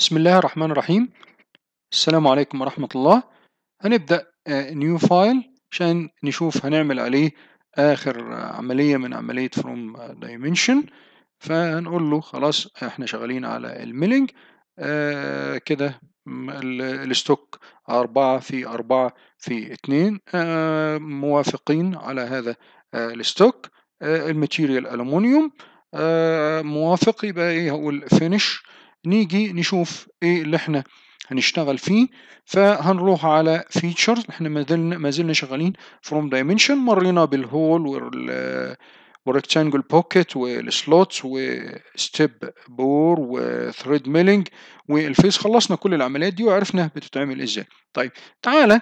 بسم الله الرحمن الرحيم السلام عليكم ورحمة الله هنبدأ نيو آه، فايل عشان نشوف هنعمل عليه آخر عملية من عملية فروم دايمنشن فهنقول له خلاص احنا شغالين على الميلينج آه، كده الستوك أربعة في أربعة في اتنين آه، موافقين على هذا الستوك الماتيريال ألومنيوم موافق يبقى ايه هقول فينش نيجي نشوف ايه اللي احنا هنشتغل فيه فهنروح على فيتشرز احنا ما زلنا ما زلنا شغالين فروم دايمنشن مرينا بالهول وال وريكتانجل بوكيت والسلوتس وستيب بور وثريد ميلينج والفيس خلصنا كل العمليات دي وعرفنا بتتعمل ازاي طيب تعالى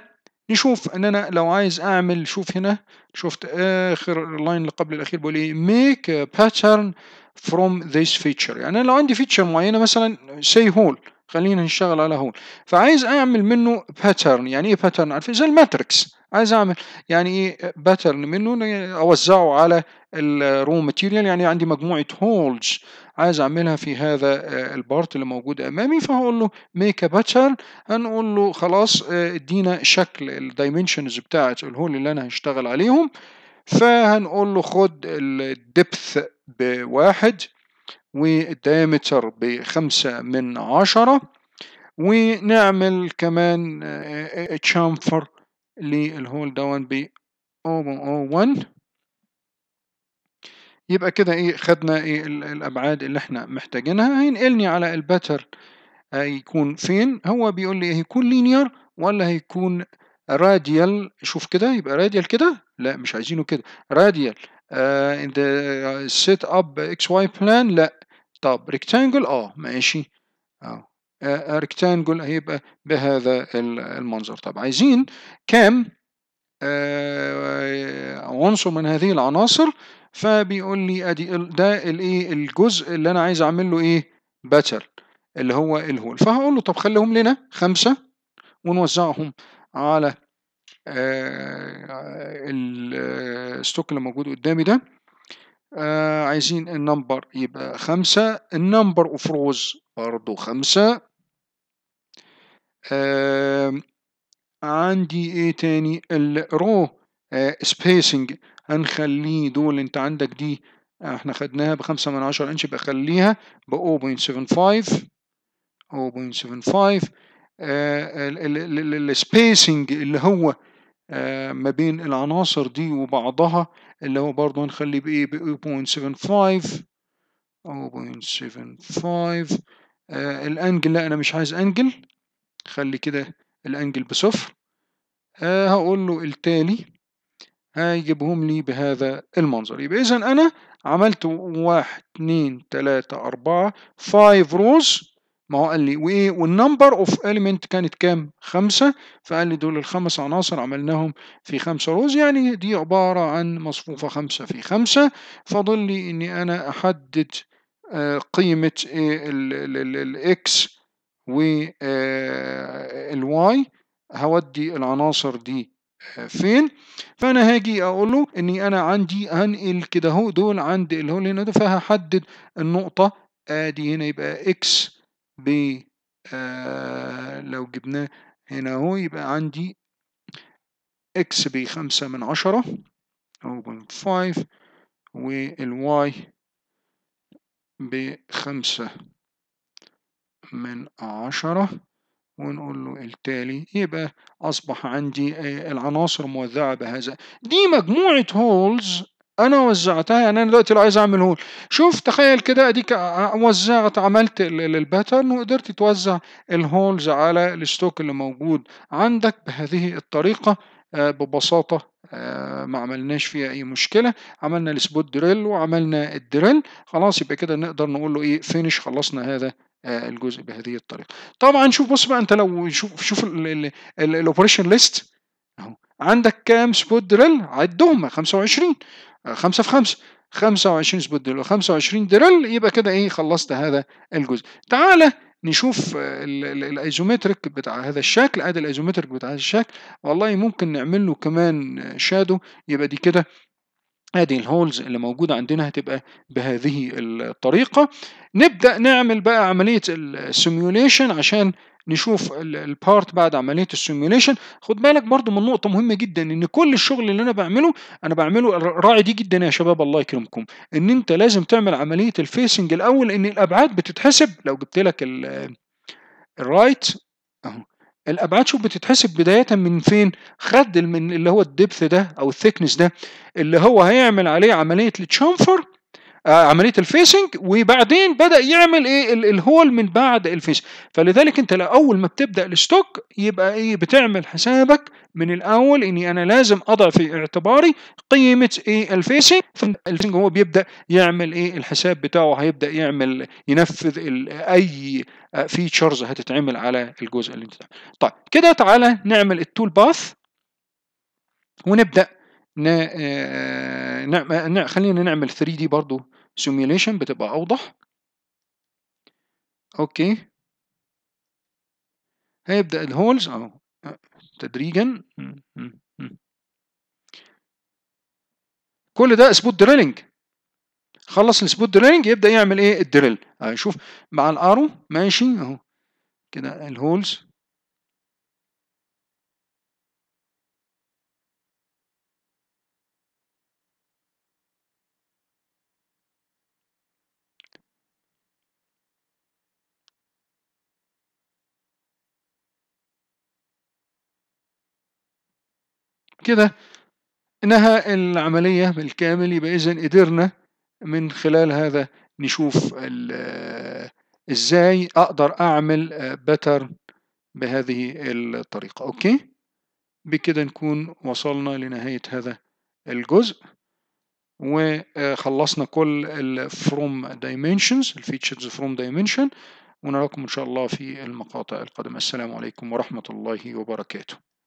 نشوف ان انا لو عايز اعمل شوف هنا شفت اخر لاين اللي قبل الاخير بيقول ايه ميك باترن فروم ذيس فيتشر يعني انا لو عندي فيتشر معينه مثلا سي هول خلينا نشتغل على هون فعايز اعمل منه باترن يعني ايه باترن عارف زي الماتريكس عايز اعمل يعني ايه باترن منه اوزعه على الرو ماتيريال يعني عندي مجموعه هولز عايز اعملها في هذا آه، البارت اللي موجود امامي فهقول له ميك ا باترن هنقول له خلاص آه، ادينا شكل الدايمنشنز بتاعت الهول اللي انا هشتغل عليهم فهنقول له خد الدبث بواحد والدايمتر بخمسة من عشرة ونعمل كمان تشامفر آه، آه، للهول دون ب 0.01 يبقى كده ايه خدنا ايه الابعاد اللي احنا محتاجينها هينقلني على الباتر هيكون فين هو بيقول لي هيكون لينير ولا هيكون راديال شوف كده يبقى راديال كده لا مش عايزينه كده راديال ان ذا سيت اب اكس واي بلان لا طب ريكتانجل اه ماشي اه ريكتانجل آه، آه، هيبقى بهذا المنظر طب عايزين كام آه، عنصر من هذه العناصر فبيقول لي ادي ده الايه الجزء اللي انا عايز اعمل له ايه باتل اللي هو الهول فهقول له طب خليهم لنا خمسة ونوزعهم على الستوك اللي موجود قدامي ده آه عايزين النمبر يبقى خمسة النمبر اوف روز برضو خمسة آه عندي ايه تاني الرو آه سبيسنج هنخليه دول انت عندك دي احنا خدناها بخمسة من عشرة انش بخليها ب 0.75 0.75 السبيسنج اللي هو آه، ما بين العناصر دي وبعضها اللي هو برضه نخلي بإيه بـ 0.75 0.75 آه الانجل لا انا مش عايز انجل خلي كده الانجل بصفر آه هقول له التالي هيجيبهم لي بهذا المنظر يبقى اذا انا عملت واحد اتنين تلاتة اربعة 5 روز ما هو قال لي وايه والنمبر اوف اليمنت كانت كام؟ خمسه فقال لي دول الخمس عناصر عملناهم في خمسه روز يعني دي عباره عن مصفوفه خمسه في خمسه فاضل لي اني انا احدد آه، قيمه إيه؟ الاكس والواي آه، هودي العناصر دي آه، فين فانا هاجي اقول له اني انا عندي هنقل كده اهو دول عند الهول هنا ده فهحدد النقطه ادي هنا يبقى اكس ب آه، لو جبناه هنا اهو يبقى عندي اكس بخمسة من عشرة أو والواي بخمسة من عشرة ونقول له التالي يبقى أصبح عندي آه، العناصر موزعة بهذا دي مجموعة هولز انا وزعتها يعني انا دلوقتي لو عايز اعمل هول شوف تخيل كده اديك وزعت عملت الباترن وقدرت توزع الهولز على الستوك اللي موجود عندك بهذه الطريقه آه، ببساطه آه، ما عملناش فيها اي مشكله عملنا السبوت دريل وعملنا الدريل خلاص يبقى كده نقدر نقول له ايه فينش خلصنا هذا آه، الجزء بهذه الطريقه طبعا شوف بص بقى انت لو شوف شوف الاوبريشن ليست اهو عندك كام سبوت دريل عدهم 25 5 في 5 25 سبوت دريل و25 دريل يبقى كده ايه خلصت هذا الجزء تعالى نشوف الايزومتريك بتاع هذا الشكل ادي الايزومتريك بتاع هذا الشكل والله ممكن نعمل له كمان شادو يبقى دي كده ادي الهولز اللي موجوده عندنا هتبقى بهذه الطريقه نبدا نعمل بقى عمليه السيميوليشن عشان نشوف البارت بعد عمليه السيميوليشن خد بالك برضو من نقطه مهمه جدا ان كل الشغل اللي انا بعمله انا بعمله راعي دي جدا يا شباب الله يكرمكم ان انت لازم تعمل عمليه الفيسنج الاول ان الابعاد بتتحسب لو جبت لك الرايت اهو الابعاد شوف بتتحسب بدايه من فين خد من اللي هو الدبث ده او الثيكنس ده اللي هو هيعمل عليه عمليه التشامفر آه، عمليه الفيشنج وبعدين بدا يعمل ايه الهول من بعد الفيش فلذلك انت اول ما بتبدا الستوك يبقى ايه بتعمل حسابك من الاول اني انا لازم اضع في اعتباري قيمه ايه الفيشنج فالفيشنج هو بيبدا يعمل ايه الحساب بتاعه هيبدا يعمل ينفذ اي فيتشرز آه، هتتعمل على الجزء اللي انت طيب كده تعالى نعمل التول باث ونبدا آه، نعمل خلينا نعمل 3 دي برضو سيميليشن بتبقى أوضح أوكي هيبدأ الهولز أهو تدريجا كل ده سبوت دريلينج خلص السبوت دريلينج يبدأ يعمل إيه الدريل آه، شوف مع الأرو ماشي أهو كده الهولز كده انها العملية بالكامل يبقى اذا قدرنا من خلال هذا نشوف ازاي اقدر اعمل باترن بهذه الطريقة اوكي بكده نكون وصلنا لنهاية هذا الجزء وخلصنا كل الـ from dimensions الفيتشرز from dimension ونراكم إن شاء الله في المقاطع القادمة السلام عليكم ورحمة الله وبركاته